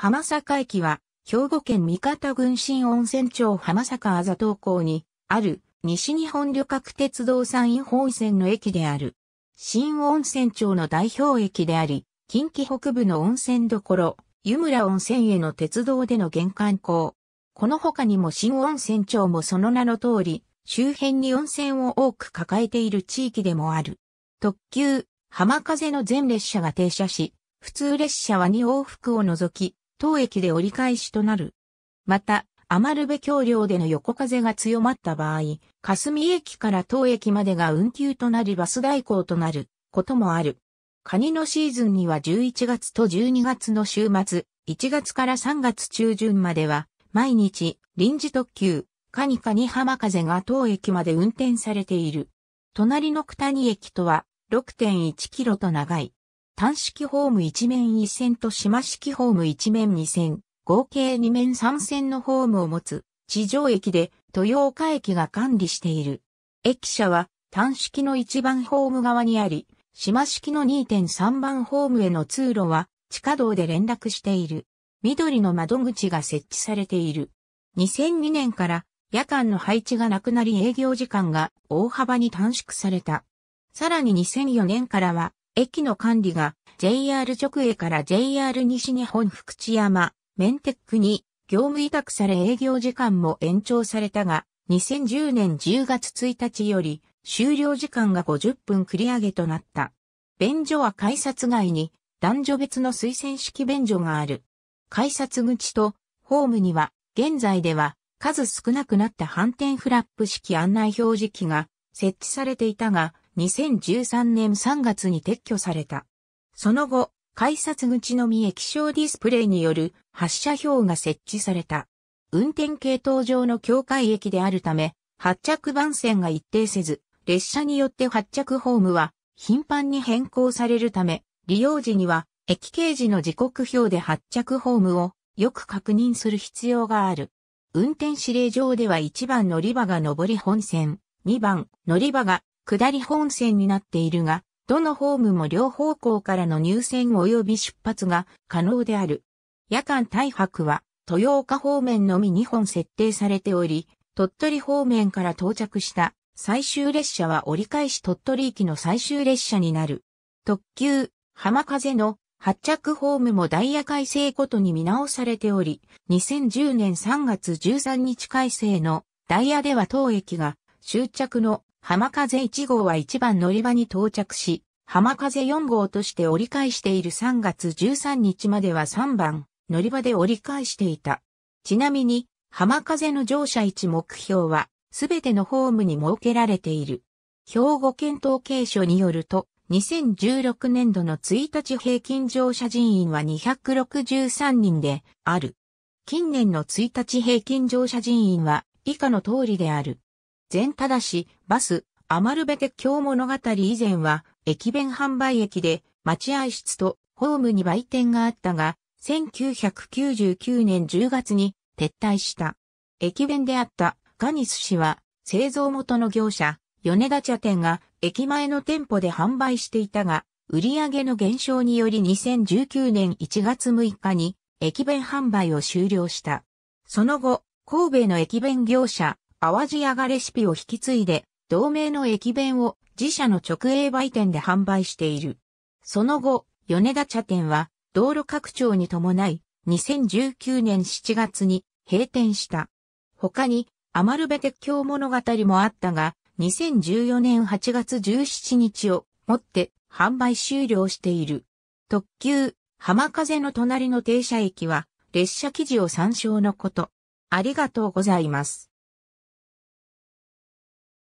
浜坂駅は、兵庫県三方郡新温泉町浜坂あざ東港に、ある、西日本旅客鉄道山陰本線の駅である。新温泉町の代表駅であり、近畿北部の温泉どころ、湯村温泉への鉄道での玄関口。この他にも新温泉町もその名の通り、周辺に温泉を多く抱えている地域でもある。特急、浜風の全列車が停車し、普通列車は2往復を除き、当駅で折り返しとなる。また、余部部橋梁での横風が強まった場合、霞駅から当駅までが運休となりバス代行となることもある。カニのシーズンには11月と12月の週末、1月から3月中旬までは、毎日、臨時特急、カニカニ浜風が当駅まで運転されている。隣の九谷駅とは6.1キロと長い。単式ホーム1面1線と島式ホーム1面2線、合計2面3線のホームを持つ地上駅で豊岡駅が管理している。駅舎は単式の1番ホーム側にあり、島式の2.3番ホームへの通路は地下道で連絡している。緑の窓口が設置されている。2002年から夜間の配置がなくなり営業時間が大幅に短縮された。さらに2004年からは駅の管理が JR 直営から JR 西日本福知山、メンテックに業務委託され営業時間も延長されたが、2010年10月1日より終了時間が50分繰り上げとなった。便所は改札外に男女別の推薦式便所がある。改札口とホームには現在では数少なくなった反転フラップ式案内表示器が設置されていたが2013年3月に撤去された。その後、改札口のみ液晶ディスプレイによる発車表が設置された。運転系統上の境界駅であるため、発着番線が一定せず、列車によって発着ホームは頻繁に変更されるため、利用時には駅掲示の時刻表で発着ホームをよく確認する必要がある。運転指令上では1番乗り場が上り本線、2番乗り場が下り本線になっているが、どのホームも両方向からの入線及び出発が可能である。夜間大白は豊岡方面のみ2本設定されており、鳥取方面から到着した最終列車は折り返し鳥取駅の最終列車になる。特急、浜風の発着ホームもダイヤ改正ごとに見直されており、2010年3月13日改正のダイヤでは当駅が終着の浜風1号は1番乗り場に到着し、浜風4号として折り返している3月13日までは3番乗り場で折り返していた。ちなみに、浜風の乗車位置目標は、すべてのホームに設けられている。兵庫県統計所によると、2016年度の1日平均乗車人員は263人である。近年の1日平均乗車人員は以下の通りである。全ただし、バス、アマルベテ京物語以前は、駅弁販売駅で、待合室とホームに売店があったが、1999年10月に撤退した。駅弁であったガニス氏は、製造元の業者、米田茶店が駅前の店舗で販売していたが、売上の減少により2019年1月6日に駅弁販売を終了した。その後、神戸の駅弁業者、淡路屋がレシピを引き継いで、同名の駅弁を自社の直営売店で販売している。その後、米田茶店は道路拡張に伴い、2019年7月に閉店した。他に、アマルベ鉄橋物語もあったが、2014年8月17日をもって販売終了している。特急、浜風の隣の停車駅は列車記事を参照のこと。ありがとうございます。